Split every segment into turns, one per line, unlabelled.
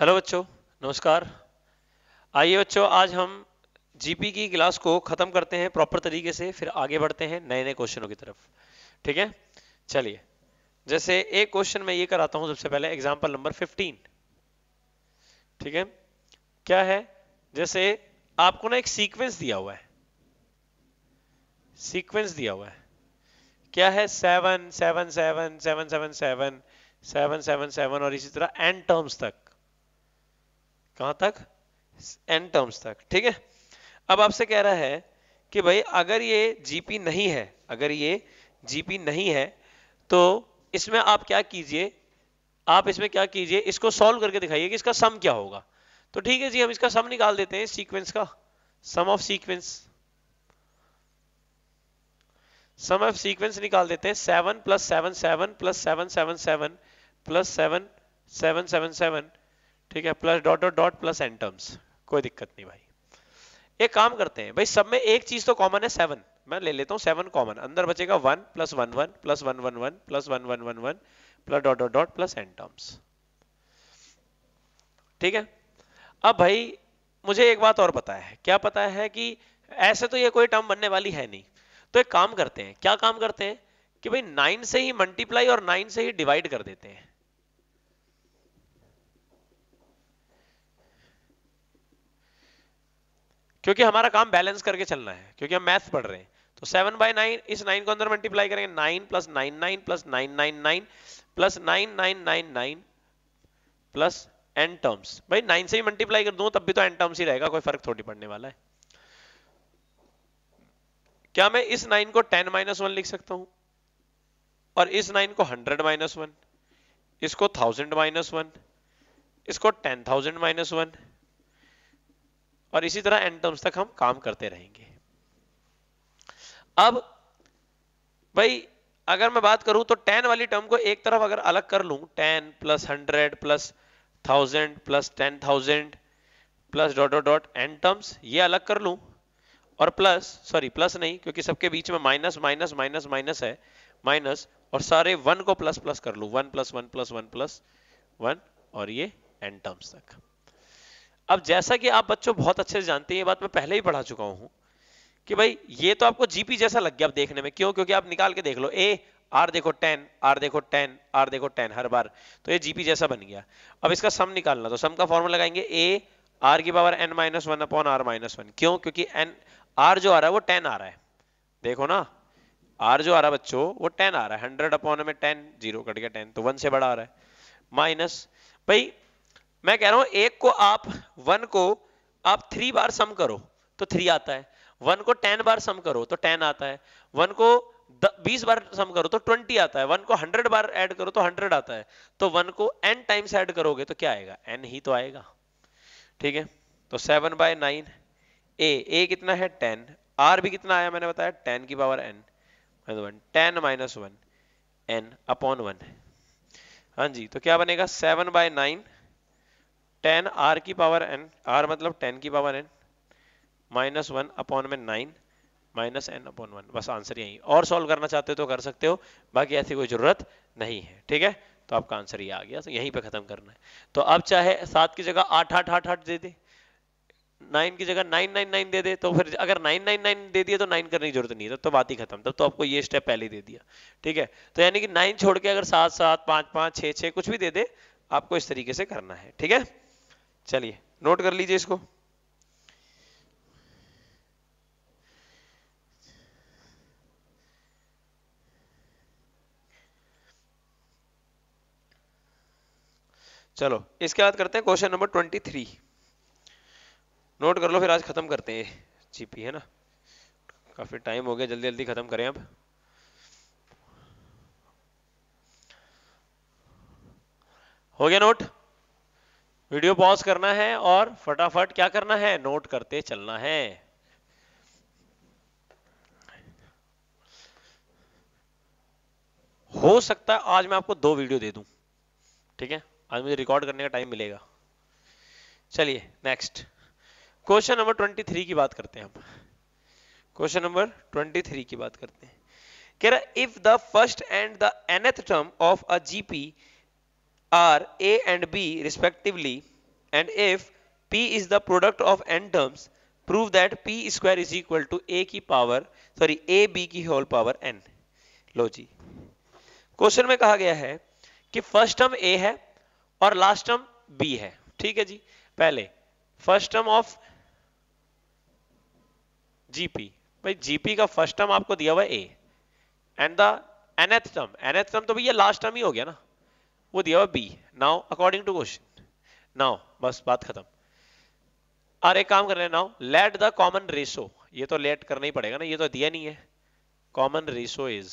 Hello बच्चों नमस्कार आइए बच्चों आज हम जीपी की क्लास को खत्म करते हैं प्रॉपर तरीके से फिर आगे बढ़ते हैं नए नए क्वेश्चनों की तरफ ठीक है चलिए जैसे एक क्वेश्चन मैं ये कराता हूं सबसे पहले एग्जाम्पल नंबर 15 ठीक है क्या है जैसे आपको ना एक सीक्वेंस दिया हुआ है सीक्वेंस दिया हुआ है क्या है seven seven seven seven seven seven seven seven seven और इसी तरह एंड टर्म्स तक कहां तक एन टर्म्स तक ठीक है अब आपसे कह रहा है कि भाई अगर ये जीपी नहीं है अगर ये जीपी नहीं है तो इसमें आप क्या कीजिए आप इसमें क्या कीजिए इसको सॉल्व करके दिखाइए कि इसका सम क्या होगा तो ठीक है जी हम इसका सम निकाल देते हैं सीक्वेंस का sum of sequence sum of sequence निकाल देते हैं seven plus seven seven plus seven seven seven plus seven seven seven seven ठीक है plus dot dot dot plus n terms कोई दिक्कत नहीं भाई एक काम करते हैं भाई सब में एक चीज तो कॉमन है सेवन मैं ले लेता हूँ सेवन कॉमन अंदर बचेगा one plus one one plus one one one plus one one one one plus dot dot dot plus n terms ठीक है अब भाई मुझे एक बात और पता है क्या पता है कि ऐसे तो ये कोई टर्म बनने वाली है नहीं तो एक काम करते हैं क्या काम करते हैं कि भाई नाइन से ही मल्टीप्लाई और नाइन से ही डिवाइड कर देते हैं क्योंकि हमारा काम बैलेंस करके चलना है क्योंकि हम मैथ पढ़ रहे हैं तो सेवन बाई नाइन इस नाइन को अंदर मल्टीप्लाई करेंगे nine plus nine nine plus nine nine nine plus nine nine nine nine plus n terms भाई नाइन से ही मल्टीप्लाई कर दूं तब भी तो एन टर्म्स ही रहेगा कोई फर्क थोड़ी पड़ने वाला है क्या मैं इस नाइन को टेन माइनस वन लिख सकता हूं और इस नाइन को हंड्रेड माइनस वन इसको थाउजेंड माइनस वन इसको टेन थाउजेंड माइनस वन और इसी तरह एन टर्म्स तक हम काम करते रहेंगे अब भाई अगर मैं बात करूं तो टेन वाली टर्म को एक तरफ अगर अलग कर लू ten plus hundred plus thousand plus ten thousand plus dot dot dot n terms ये अलग कर लू और प्लस सॉरी प्लस नहीं क्योंकि सबके बीच में माइनस माइनस माइनस माइनस है माइनस और सारे वन को प्लस प्लस कर लू one plus one plus one plus one और ये एन टर्म्स तक अब जैसा कि आप बच्चों बहुत अच्छे से जानते हैं ये बात मैं पहले ही पढ़ा चुका हूं कि भाई ये तो आपको जीपी जैसा लग गया आप देखने में क्यों क्योंकि आप निकाल के देख लो ए आर देखो टेन आर देखो टेन आर देखो टेन हर बार तो ये जीपी जैसा बन गया अब इसका सम निकालना तो सम का फॉर्मूला लगाएंगे ए आर की power n minus one upon r minus one क्यों क्योंकि एन आर जो आ रहा है वो टेन आ रहा है देखो ना आर जो आ रहा है बच्चों वो टेन आ रहा है हंड्रेड अपॉन में टेन जीरो कट गया टेन तो वन से बड़ा आ रहा है माइनस भाई मैं कह रहा हूं एक को आप वन को आप थ्री बार सम करो तो थ्री आता है वन को टेन बार सम करो तो टेन आता है वन को बीस बार सम करो तो ट्वेंटी आता है वन को हंड्रेड बार ऐड करो तो हंड्रेड आता है तो वन को एन टाइम्स ऐड करोगे तो क्या आएगा एन ही तो आएगा ठीक है तो seven by nine a a कितना है टेन आर भी कितना आया मैंने बताया टेन की power n one ten minus one n upon one हाँ जी तो क्या बनेगा seven by nine ten r की पावर एन आर मतलब टेन की power n minus one upon में nine minus n upon one बस आंसर यही और सॉल्व करना चाहते हो तो कर सकते हो बाकी ऐसी कोई जरूरत नहीं है ठीक है तो आपका आंसर ये आ गया तो यहीं पे खत्म करना है तो अब चाहे सात की जगह आठ आठ आठ आठ दे दे नाइन की जगह नाइन नाइन नाइन दे दे तो फिर अगर नाइन नाइन नाइन दे दिया तो नाइन करने की जरूरत नहीं है तो, तो बात ही खत्म तब तो आपको ये स्टेप पहले दे दिया ठीक है तो यानी कि नाइन छोड़ के अगर सात सात पांच पांच छह छह कुछ भी दे दे आपको इस तरीके से करना है ठीक है चलिए नोट कर लीजिए इसको चलो इसके बाद करते हैं question number twenty three note कर लो फिर आज खत्म करते हैं जीपी है ना काफी टाइम हो गया जल्दी जल्दी खत्म करें अब हो गया नोट वीडियो पॉज करना है और फटाफट क्या करना है नोट करते चलना है हो सकता है आज मैं आपको दो वीडियो दे दूं ठीक है आज मुझे रिकॉर्ड करने का टाइम मिलेगा चलिए next question number twenty three की बात करते हैं हम क्वेश्चन नंबर ट्वेंटी थ्री की बात करते हैं कह रहा if the first and the nth term of a GP are A and B respectively and if P is the product of n terms, prove that P square is equal to A की power sorry A B की whole power n. लो जी question में कहा गया है कि first term A है और लास्ट टर्म B है ठीक है जी पहले फर्स्ट टर्म ऑफ जीपी भाई जीपी का फर्स्ट टर्म आपको दिया हुआ है a and the nth term nth term तो भैया लास्ट टर्म ही हो गया ना वो दिया हुआ b now according to question now बस बात खत्म और एक काम कर रहे हैं now let the common ratio ये तो लेट करना ही पड़ेगा ना ये तो दिया नहीं है कॉमन रेशो इज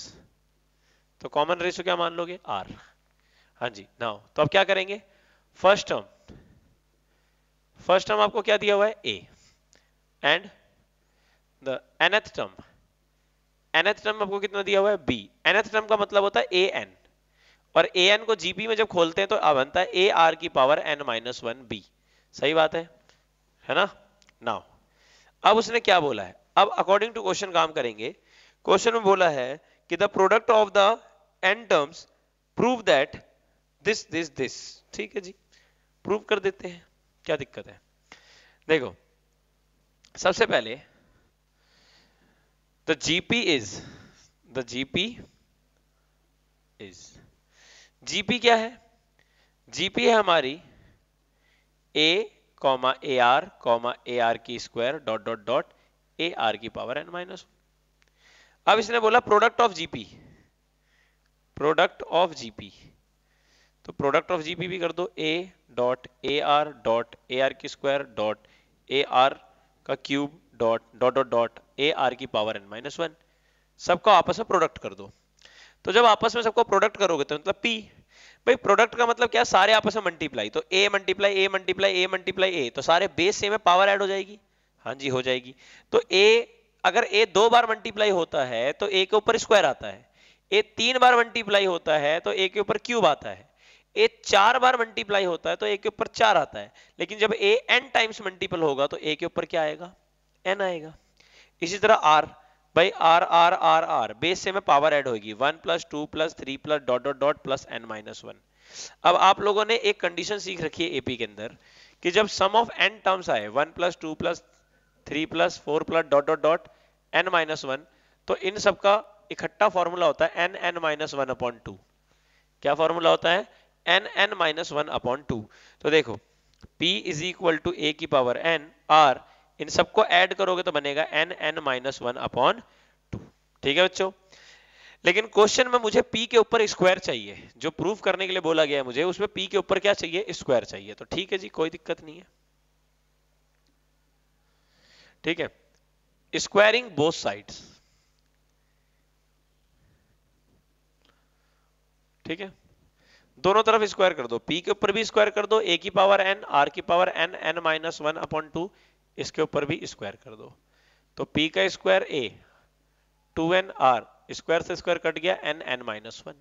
तो कॉमन रेशो क्या मान लोगे आर हाँ जी नाउ तो अब क्या करेंगे फर्स्ट टर्म फर्स्ट टर्म आपको क्या दिया हुआ है a and the nth term nth term आपको कितना दिया हुआ है बी एनथ टर्म का मतलब होता है ए एन पर ए एन को जीपी में जब खोलते हैं तो अब बनता है ए आर की power n minus one b सही बात है है ना नाउ अब उसने क्या बोला है अब अकॉर्डिंग टू क्वेश्चन काम करेंगे क्वेश्चन में बोला है कि the product of the n terms prove that this this this ठीक है जी प्रूव कर देते हैं क्या दिक्कत है देखो सबसे पहले the GP is the GP is GP क्या है जीपी है हमारी a comma a r comma a are की square dot dot dot a are की पावर एन माइनस अब इसने बोला product of GP product of GP तो प्रोडक्ट ऑफ जीपी भी कर दो a dot a r dot a are की स्क्वायर डॉट ए आर का cube dot dot dot dot a are की पावर एन माइनस वन सबको आपस में प्रोडक्ट कर दो तो जब आपस में सबको प्रोडक्ट करोगे तो मतलब पी भाई प्रोडक्ट का मतलब क्या सारे आपस में मल्टीप्लाई तो a multiply a multiply a multiply a तो सारे बेस सेम है पावर ऐड हो जाएगी हाँ जी हो जाएगी तो ए अगर ए दो बार मल्टीप्लाई होता है तो ए के ऊपर स्क्वायर आता है ए तीन बार मल्टीप्लाई होता है तो ए के ऊपर क्यूब आता है ए चार बार मल्टीप्लाई होता है तो ए के ऊपर चार आता है लेकिन जब ए एन टाइम्स मल्टीपल होगा तो ए के ऊपर क्या आएगा एन आएगा इसी तरह आर भाई r r r r base से में पावर एड होगी one plus two plus three plus dot dot dot plus n minus one अब आप लोगों ने एक कंडीशन सीख रखी है एपी के अंदर कि जब सम ऑफ एन टर्म्स आए one plus two plus three plus four plus dot dot dot n minus one तो इन सबका इकट्ठा फॉर्मूला होता है n n minus one upon two क्या फॉर्मूला होता है n n minus one upon two तो देखो p is equal to a की पावर एन आर इन सबको ऐड करोगे तो बनेगा n n minus one upon two ठीक है बच्चों लेकिन क्वेश्चन में मुझे पी के ऊपर स्क्वायर चाहिए जो प्रूफ करने के लिए बोला गया है मुझे उसमें पी के ऊपर क्या चाहिए स्क्वायर चाहिए तो ठीक है जी कोई दिक्कत नहीं है ठीक है स्क्वायरिंग बोथ साइड्स ठीक है दोनों तरफ स्क्वायर कर दो पी के ऊपर भी स्क्वायर कर दो ए की पावर एन आर की power n n minus one upon two इसके ऊपर भी स्क्वायर कर दो तो p का square a 2n r square से स्क्वायर कट गया n n माइनस वन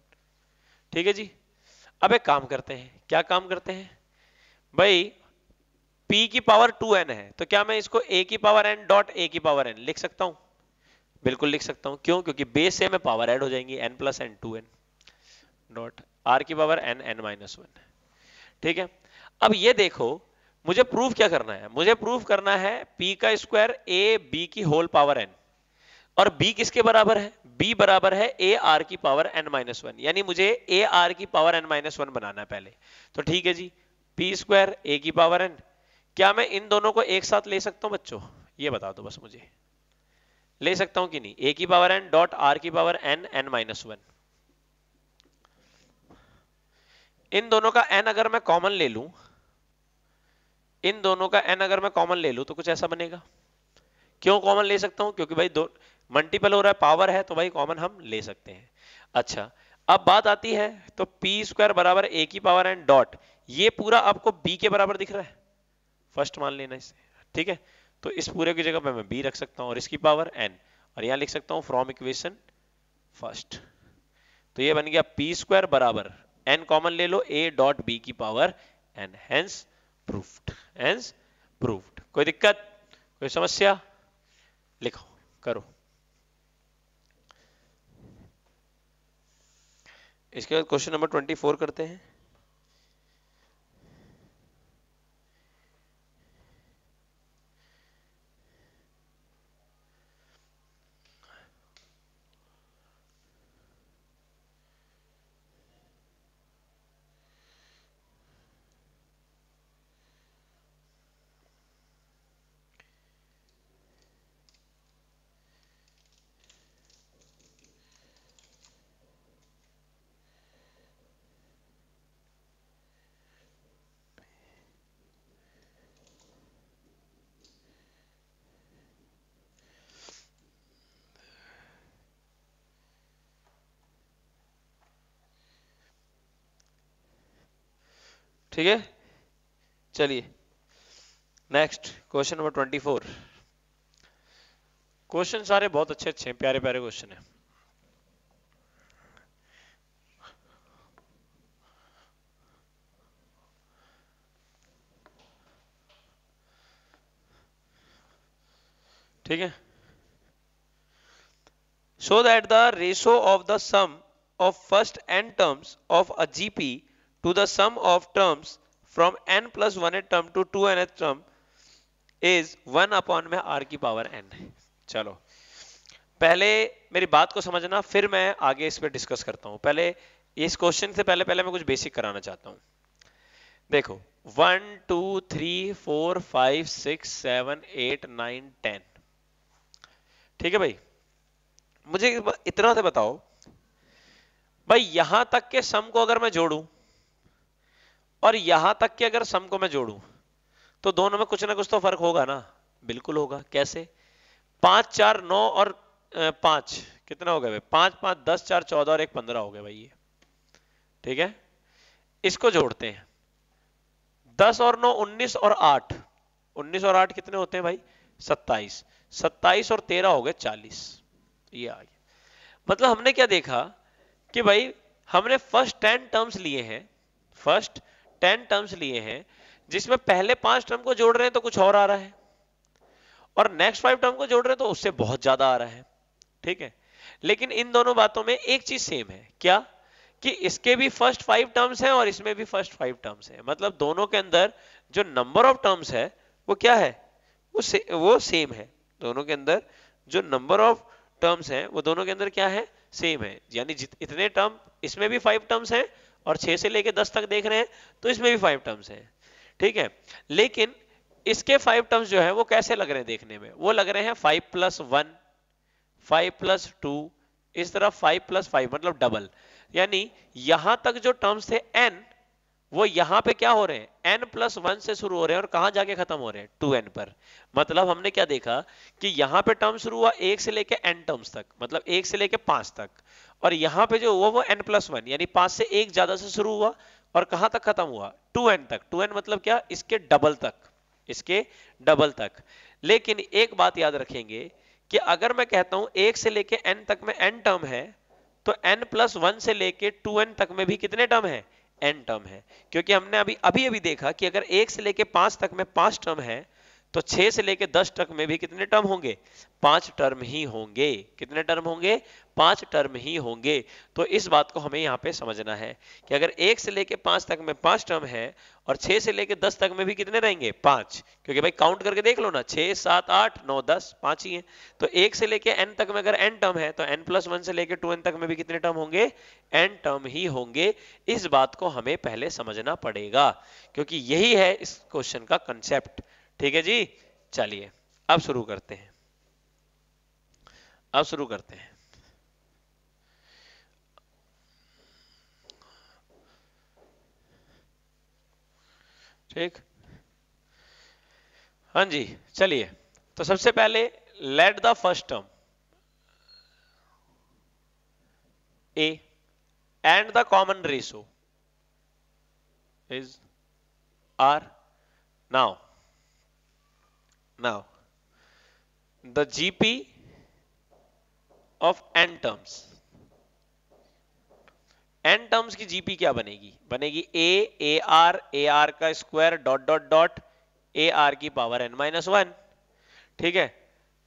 ठीक है जी अब एक काम करते हैं क्या काम करते हैं भाई p की पावर 2n है तो क्या मैं इसको a की पावर n डॉट a की पावर n लिख सकता हूं बिल्कुल लिख सकता हूं क्यों क्योंकि बेस से मैं पावर ऐड हो जाएंगी n plus n two n dot r की power n n minus one ठीक है अब ये देखो मुझे प्रूफ क्या करना है मुझे प्रूफ करना है p का स्क्वायर ए बी की होल पावर एन और b किसके बराबर है b बराबर है ए आर की पावर एन माइनस वन यानी मुझे ए आर की पावर एन माइनस वन बनाना है पहले तो ठीक है जी पी स्क्वायर ए की पावर एन क्या मैं इन दोनों को एक साथ ले सकता हूं बच्चों ये बता दो बस मुझे ले सकता हूं कि नहीं ए की पावर एन डॉट आर की power n n minus one इन दोनों का एन अगर मैं कॉमन ले लूं इन दोनों का एन अगर मैं कॉमन ले लू तो कुछ ऐसा बनेगा क्यों कॉमन ले सकता हूं क्योंकि भाई दो मल्टीपल हो रहा है पावर है तो भाई कॉमन हम ले सकते हैं अच्छा अब बात आती है तो पी स्क्वायर बराबर ए की पावर एन डॉट ये पूरा आपको बी के बराबर दिख रहा है फर्स्ट मान लेना इसे ठीक है तो इस पूरे की जगह पे मैं बी रख सकता हूं और इसकी पावर एन और यहां लिख सकता हूं फ्रॉम इक्वेशन फर्स्ट तो ये बन गया पी स्क्वायर बराबर एन कॉमन ले लो ए डॉट बी की power n hence proved as proved कोई दिक्कत कोई समस्या लिखो करो इसके बाद क्वेश्चन नंबर ट्वेंटी फोर करते हैं ठीक है चलिए next question number twenty four question सारे बहुत अच्छे अच्छे हैं प्यारे प्यारे क्वेश्चन है ठीक है so that the ratio of the sum of first n terms of a GP to the sum of terms from n plus 1th term to 2nth term is 1 upon में r की power n चलो पहले मेरी बात को समझना फिर मैं आगे इस पर डिस्कस करता हूं पहले इस क्वेश्चन से पहले पहले मैं कुछ बेसिक कराना चाहता हूं देखो one two three four five six seven eight nine ten ठीक है भाई मुझे इतना से बताओ भाई यहां तक के सम को अगर मैं जोड़ू और यहां तक कि अगर सम को मैं जोड़ू तो दोनों में कुछ ना कुछ तो फर्क होगा ना बिल्कुल होगा कैसे पांच चार नौ और पांच कितना हो गया भाई पांच पांच दस चार चौदह और एक पंद्रह हो गया भाई ये ठीक है इसको जोड़ते हैं दस और नौ उन्नीस और आठ उन्नीस और आठ कितने होते हैं भाई सत्ताईस सत्ताईस और तेरह हो गए चालीस ये आ गया मतलब हमने क्या देखा कि भाई हमने फर्स्ट टेन टर्म्स लिए हैं फर्स्ट टेन टर्म्स लिए हैं जिसमें पहले पांच टर्म को जोड़ रहे हैं तो कुछ और आ रहा है और नेक्स्ट फाइव टर्म को जोड़ रहे हैं तो उससे बहुत ज्यादा आ रहा है ठीक है लेकिन इन दोनों बातों में एक चीज सेम है क्या कि इसके भी फर्स्ट फाइव टर्म्स हैं और इसमें भी फर्स्ट फाइव टर्म्स हैं मतलब दोनों के अंदर जो नंबर ऑफ टर्म्स है वो क्या है वो से, वो सेम है दोनों के अंदर जो नंबर ऑफ टर्म्स हैं वो दोनों के अंदर क्या है सेम है यानी इतने टर्म इसमें भी फाइव टर्म्स हैं और छह से लेके दस तक देख रहे हैं तो इसमें भी फाइव टर्म्स हैं ठीक है लेकिन इसके फाइव टर्म्स जो है वो कैसे लग रहे हैं देखने में वो लग रहे हैं five plus one five plus two इस तरह फाइव प्लस फाइव मतलब डबल यानी यहां तक जो टर्म्स थे एन वो यहां पे क्या हो रहे हैं एन प्लस वन से शुरू हो रहे हैं और कहा जाके खत्म हो रहे हैं टू एन पर मतलब हमने क्या देखा कि यहां पे टर्म शुरू हुआ एक से लेके एन टर्म्स तक मतलब एक से लेके पांच तक और यहां पे जो हुआ वो एन प्लस वन यानी पांच से एक ज्यादा से शुरू हुआ और कहां तक खत्म हुआ टू एन तक टू एन मतलब क्या इसके डबल तक इसके डबल तक लेकिन एक बात याद रखेंगे कि अगर मैं कहता हूं एक से लेके एन तक में एन टर्म है तो एन प्लस वन से लेके टू एन तक में भी कितने टर्म है एन टर्म है क्योंकि हमने अभी अभी अभी देखा कि अगर एक से लेके पांच तक में पांच टर्म है तो छह से लेकर दस तक में भी कितने टर्म होंगे पांच टर्म ही होंगे कितने टर्म होंगे पांच टर्म ही होंगे तो इस बात को हमें यहाँ पे समझना है कि अगर एक से लेकर पांच तक में पांच टर्म है और छह से लेकर दस तक में भी कितने रहेंगे पांच क्योंकि भाई काउंट करके देख लो ना छह सात आठ नौ दस पांच ही है तो एक से लेकर एन तक में अगर एन टर्म है तो एन प्लस वन से लेकर टू एन तक में भी कितने टर्म होंगे एन टर्म ही होंगे इस बात को हमें पहले समझना पड़ेगा क्योंकि यही है इस क्वेश्चन का कंसेप्ट ठीक है जी चलिए अब शुरू करते हैं अब शुरू करते हैं ठीक हाँ जी चलिए तो सबसे पहले let the first term a and the common ratio is r now Now, the GP of n terms n terms की GP क्या बनेगी बनेगी a a r a r का square dot dot dot a are की power n minus one ठीक है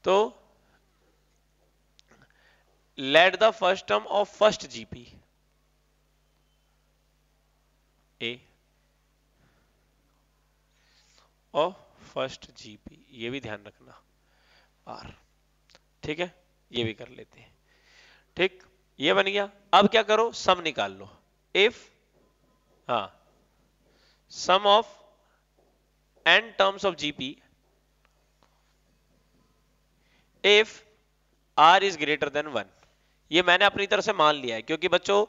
तो let the first term of first GP a of first GP ये भी ध्यान रखना आर ठीक है ये भी कर लेते हैं ठीक ये बन गया अब क्या करो सम निकाल लो if ah sum of n terms of GP if r is greater than one ये मैंने अपनी तरफ से मान लिया है क्योंकि बच्चों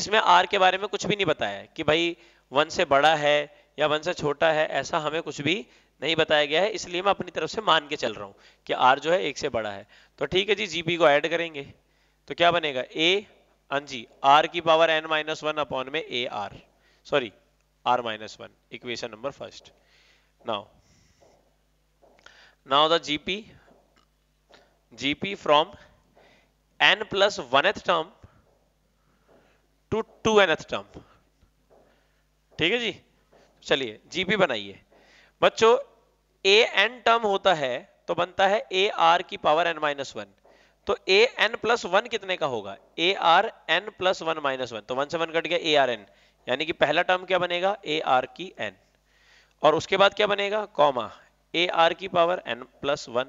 इसमें आर के बारे में कुछ भी नहीं बताया है कि भाई वन से बड़ा है या वन से छोटा है ऐसा हमें कुछ भी नहीं बताया गया है इसलिए मैं अपनी तरफ से मान के चल रहा हूं कि आर जो है एक से बड़ा है तो ठीक है जी जीपी को ऐड करेंगे तो क्या बनेगा ए हाँ जी आर की power n minus one upon में a r sorry r minus one equation number first now now the GP GP from n plus eth term to to eth term ठीक है जी चलिए जीपी बनाइए बच्चों A N term होता है तो बनता है ए आर की पावर एन माइनस वन तो ए एन प्लस वन कितने का होगा a r n plus one minus one तो वन से वन कट गया ए आर एन यानी कि पहला टर्म क्या बनेगा ए आर की एन और उसके बाद क्या बनेगा कॉमा ए आर की पावर एन प्लस वन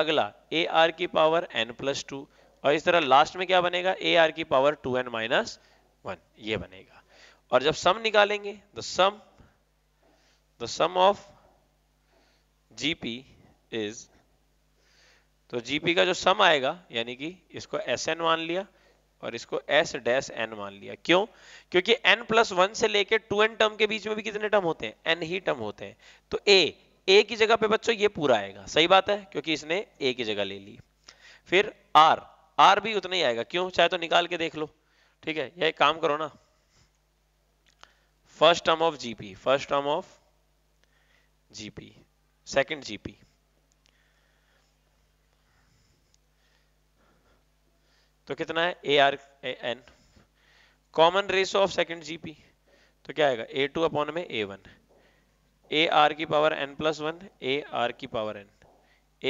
अगला ए आर की पावर एन प्लस टू और इस तरह लास्ट में क्या बनेगा ए आर की power two n minus one ये बनेगा और जब सम निकालेंगे the sum the sum of GP is तो जीपी का जो सम आएगा यानी कि इसको एस एन मान लिया और इसको एस डैश एन मान लिया क्यों क्योंकि एन प्लस वन से लेकर टू एन टर्म के बीच में भी कितने टर्म होते हैं एन ही टर्म होते हैं तो ए ए की जगह पे बच्चों ये पूरा आएगा सही बात है क्योंकि इसने ए की जगह ले ली फिर आर आर भी उतना ही आएगा क्यों चाहे तो निकाल के देख लो ठीक है यह काम करो ना first term of GP first term of GP second GP तो कितना है a r n common ratio of second GP तो क्या आएगा ए टू अपॉन में ए वन ए आर की power n plus one a are की power n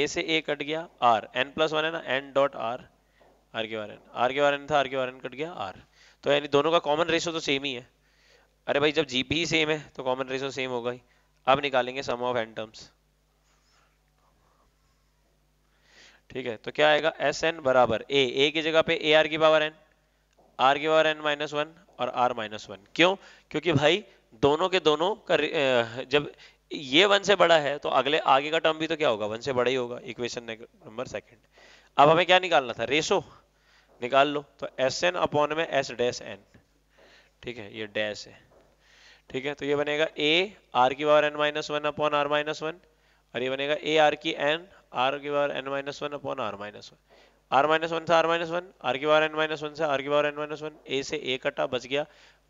a से ए कट गया आर एन प्लस वन है ना एन डॉट आर आर के बार एन आर के बार एन था आर के बार एन कट गया आर तो यानी दोनों का कॉमन रेशो तो सेम ही है अरे भाई जब जीपी सेम है तो कॉमन रेशो सेम होगा ही अब निकालेंगे सम ऑफ एन टर्म्स ठीक है तो क्या आएगा एस एन बराबर ए ए की जगह पे ए आर की पावर एन आर की पावर एन माइनस वन और आर माइनस वन क्यों क्योंकि भाई दोनों के दोनों का जब ये वन से बड़ा है तो अगले आगे का टर्म भी तो क्या होगा वन से बड़ा ही होगा इक्वेशन नंबर सेकंड अब हमें क्या निकालना था रेशो निकाल लो तो एस एन अपॉन में एस डैश एन ठीक है ये डैश है ठीक है तो ये बनेगा ए आर की power n minus one upon r minus one और ये बनेगा ए आर की एन आर की बार n minus one upon r minus one r minus one से आर माइनस वन आर की पावर एन माइनस वन से आर की power n minus one a से ए कटा बच गया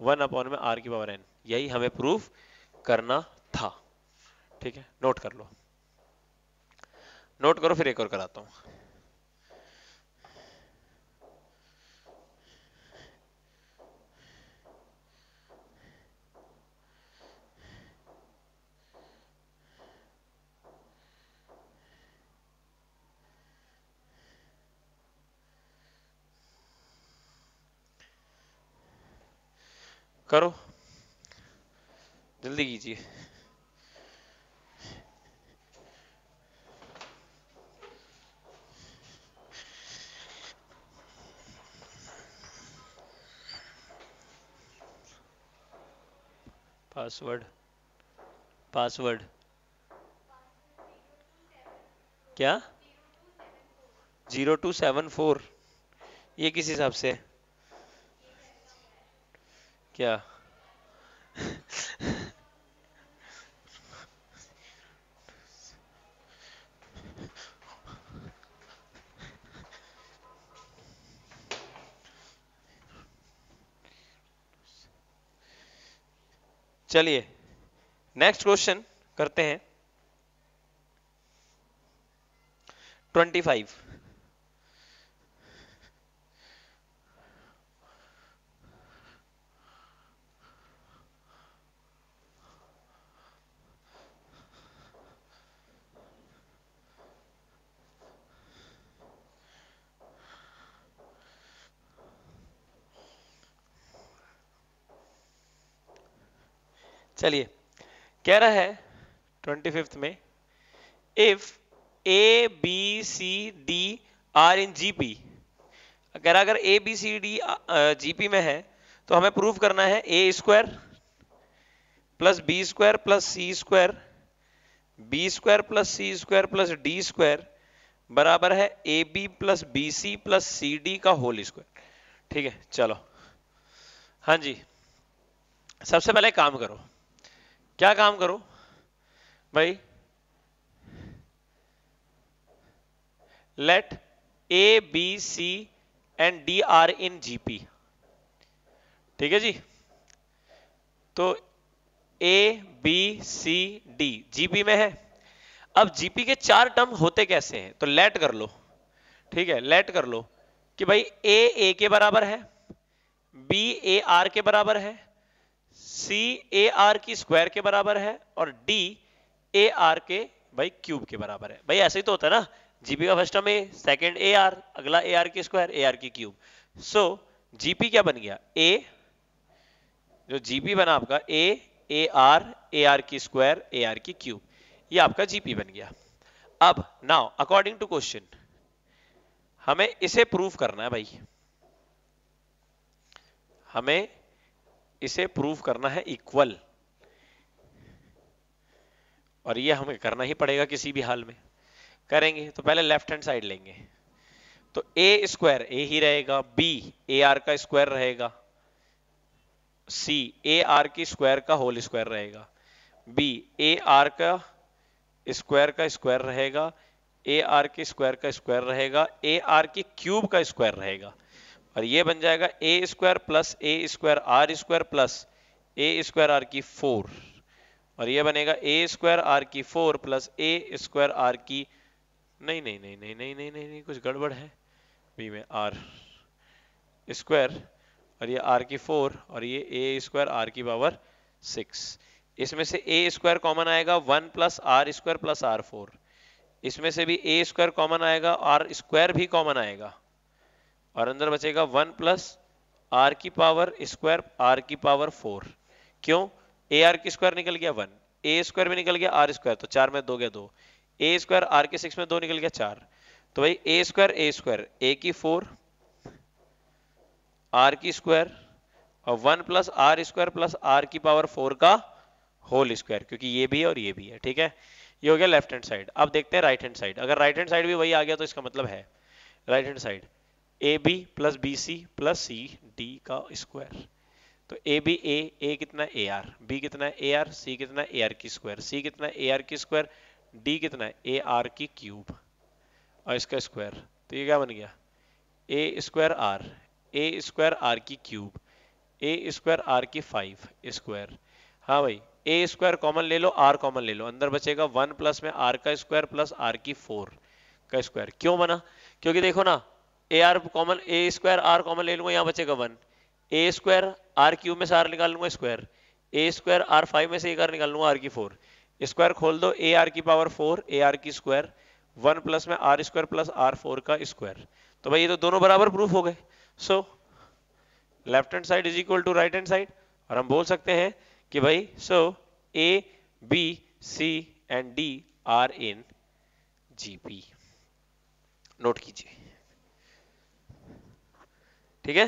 वन अपॉन में आर की पावर एन यही हमें प्रूफ करना था ठीक है नोट कर लो नोट करो फिर एक और कराता हूँ करो जल्दी कीजिए पासवर्ड पासवर्ड क्या जीरो टू सेवन फोर ये किस हिसाब से है क्या चलिए नेक्स्ट क्वेश्चन करते हैं ट्वेंटी फाइव चलिए कह रहा है ट्वेंटी फिफ्थ में if a B c d are in G P कह रहा अगर a B c d G P में है तो हमें प्रूव करना है a square plus b square plus c square b square plus c square plus d square बराबर है a b plus b c plus c d का whole square ठीक है चलो हाँ जी सबसे पहले काम करो क्या काम करो भाई let a B C and D are in GP ठीक है जी तो a B c d GP में है अब जीपी के चार टर्म होते कैसे हैं तो लेट कर लो ठीक है लेट कर लो कि भाई ए ए के बराबर है बी ए आर के बराबर है सी ए आर की स्क्वायर के बराबर है और डी ए आर के भाई क्यूब के बराबर है भाई ऐसे ही तो होता है ना जीपी का फर्स्ट में ए सेकेंड ए आर अगला ए आर की स्क्वायर ए आर की क्यूब सो जीपी क्या बन गया ए जो जीपी बना आपका a a r a are की स्क्वायर ए आर की क्यूब ये आपका जीपी बन गया अब नाउ अकॉर्डिंग टू क्वेश्चन हमें इसे प्रूफ करना है भाई हमें इसे प्रूव करना है इक्वल और ये हमें करना ही पड़ेगा किसी भी हाल में करेंगे तो पहले लेफ्ट हैंड साइड लेंगे तो ए स्क्वायर ए ही रहेगा बी ए आर का स्क्वायर रहेगा सी ए आर की स्क्वायर का होल स्क्वायर रहेगा बी ए आर का स्क्वायर का स्क्वायर रहेगा ए आर के स्क्वायर का स्क्वायर रहेगा ए आर की क्यूब का स्क्वायर रहेगा और ये बन जाएगा a square plus a square r square plus a square are की फोर और ये बनेगा ए स्क्वायर आर की four plus a square are की नहीं नहीं नहीं नहीं नहीं नहीं नहीं नहीं कुछ गड़बड़ है बी में आर स्क्वायर और ये आर की फोर और ये ए स्क्वायर आर की पावर सिक्स इसमें से ए स्क्वायर कॉमन आएगा one plus r square plus are four इसमें से भी ए स्क्वायर कॉमन आएगा आर स्क्वायर भी कॉमन आएगा और अंदर बचेगा वन प्लस आर की पावर स्क्वायर आर की पावर फोर क्यों ए आर की स्क्वायर निकल गया वन ए स्क्वायर में निकल गया आर स्क्वायर तो चार में दो गया दो ए स्क्वायर आर के सिक्स में दो निकल गया चार तो भाई ए स्क्वायर ए स्क्वायर ए की फोर आर की स्क्वायर और one plus r square plus are की पावर फोर का होल स्क्वायर क्योंकि ये भी है और ये भी है ठीक है ये हो गया लेफ्ट हैंड साइड अब देखते हैं राइट हैंड साइड अगर राइट हैंड साइड भी वही आ गया तो इसका मतलब है right hand side a b plus b c plus c d का स्क्वायर तो ए बी ए ए कितना ए आर बी कितना ए आर सी कितना ए आर की स्क्वायर सी कितना ए आर की स्क्वायर डी कितना ए आर की क्यूब और इसका स्क्वायर तो ये क्या बन गया A square R A square are की क्यूब ए स्क्वायर आर की फाइव स्क्वायर हाँ भाई ए स्क्वायर कॉमन ले लो आर कॉमन ले लो अंदर बचेगा वन प्लस में आर का स्क्वायर प्लस आर की फोर का स्क्वायर क्यों बना क्योंकि देखो ना A R common A square R common ले लूंगा यहाँ बचेगा one A square R cube में से आर निकाल लूंगा square A square R five में से एक आर निकाल लूंगा आर की फोर स्क्वायर खोल दो ए आर की पावर फोर ए आर की स्क्वायर वन प्लस में R square plus are four का स्क्वायर तो भाई ये तो दोनों बराबर प्रूफ हो गए so left hand side is equal to right hand side और हम बोल सकते हैं कि भाई so A B C and D are in G P note कीजिए ठीक है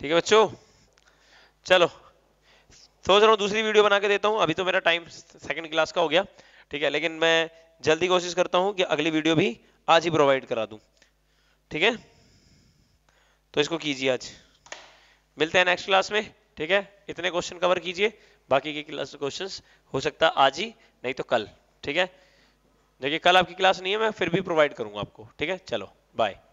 ठीक है बच्चों चलो सोच रहा हूँ दूसरी वीडियो बना के देता हूँ अभी तो मेरा टाइम सेकंड क्लास का हो गया ठीक है लेकिन मैं जल्दी कोशिश करता हूँ कि अगली वीडियो भी आज ही प्रोवाइड करा दूँ ठीक है तो इसको कीजिए आज मिलते हैं नेक्स्ट क्लास में ठीक है इतने क्वेश्चन कवर कीजिए बाकी के क्लास क्वेश्चन हो सकता आज ही नहीं तो कल ठीक है देखिए कल आपकी क्लास नहीं है मैं फिर भी प्रोवाइड करूंगा आपको ठीक है चलो बाय